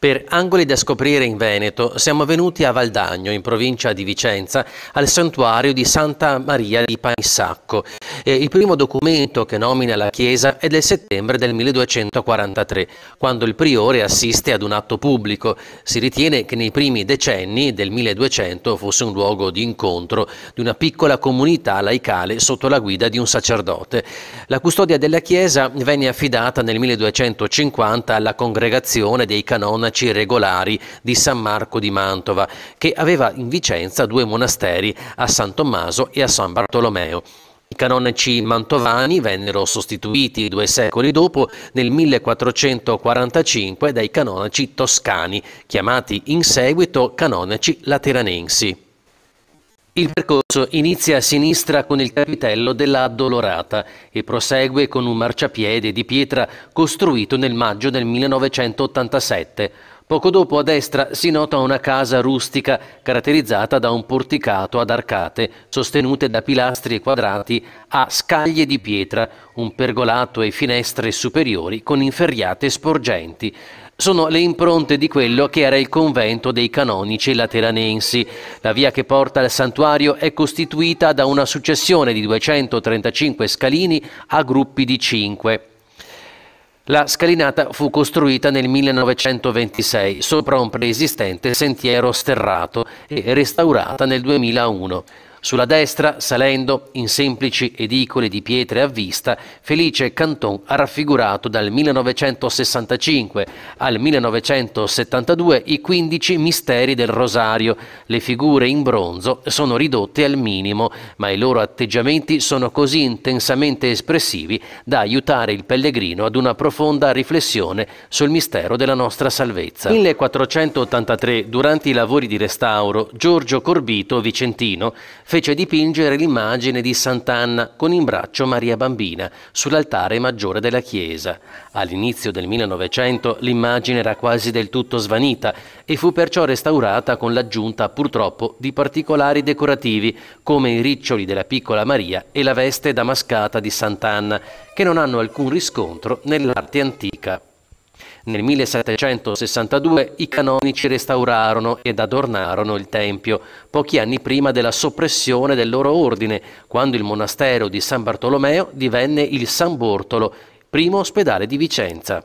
Per angoli da scoprire in Veneto siamo venuti a Valdagno, in provincia di Vicenza, al santuario di Santa Maria di Panissacco. Eh, il primo documento che nomina la chiesa è del settembre del 1243, quando il priore assiste ad un atto pubblico. Si ritiene che nei primi decenni del 1200 fosse un luogo di incontro di una piccola comunità laicale sotto la guida di un sacerdote. La custodia della chiesa venne affidata nel 1250 alla congregazione dei canoni monaci regolari di San Marco di Mantova, che aveva in Vicenza due monasteri, a San Tommaso e a San Bartolomeo. I canonici mantovani vennero sostituiti due secoli dopo, nel 1445, dai canonici toscani, chiamati in seguito canonici lateranensi. Il percorso inizia a sinistra con il capitello della Addolorata e prosegue con un marciapiede di pietra costruito nel maggio del 1987. Poco dopo a destra si nota una casa rustica caratterizzata da un porticato ad arcate sostenute da pilastri quadrati a scaglie di pietra, un pergolato e finestre superiori con inferriate sporgenti sono le impronte di quello che era il convento dei canonici lateranensi. La via che porta al santuario è costituita da una successione di 235 scalini a gruppi di 5. La scalinata fu costruita nel 1926 sopra un preesistente sentiero sterrato e restaurata nel 2001. Sulla destra, salendo in semplici edicole di pietre a vista, Felice Canton ha raffigurato dal 1965 al 1972 i 15 misteri del Rosario. Le figure in bronzo sono ridotte al minimo, ma i loro atteggiamenti sono così intensamente espressivi da aiutare il pellegrino ad una profonda riflessione sul mistero della nostra salvezza. 1483, durante i lavori di restauro, Giorgio Corbito, vicentino, fece dipingere l'immagine di Sant'Anna con in braccio Maria Bambina sull'altare maggiore della chiesa. All'inizio del 1900 l'immagine era quasi del tutto svanita e fu perciò restaurata con l'aggiunta purtroppo di particolari decorativi come i riccioli della piccola Maria e la veste damascata di Sant'Anna che non hanno alcun riscontro nell'arte antica. Nel 1762 i canonici restaurarono ed adornarono il Tempio, pochi anni prima della soppressione del loro ordine, quando il monastero di San Bartolomeo divenne il San Bortolo, primo ospedale di Vicenza.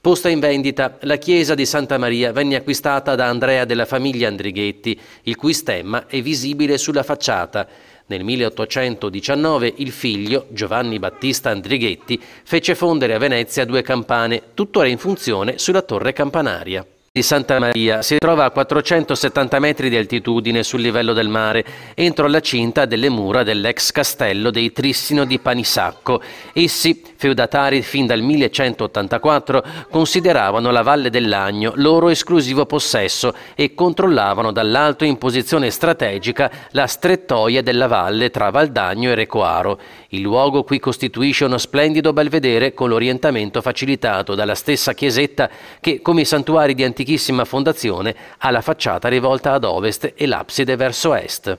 Posta in vendita, la chiesa di Santa Maria venne acquistata da Andrea della famiglia Andrighetti, il cui stemma è visibile sulla facciata. Nel 1819 il figlio, Giovanni Battista Andrighetti, fece fondere a Venezia due campane, tuttora in funzione sulla torre campanaria di Santa Maria si trova a 470 metri di altitudine sul livello del mare, entro la cinta delle mura dell'ex castello dei Trissino di Panisacco. Essi, feudatari fin dal 1184, consideravano la Valle dell'Agno loro esclusivo possesso e controllavano dall'alto in posizione strategica la strettoia della valle tra Valdagno e Recoaro. Il luogo qui costituisce uno splendido belvedere con l'orientamento facilitato dalla stessa chiesetta che, come i santuari di antichità, antichissima fondazione ha la facciata rivolta ad ovest e l'abside verso est.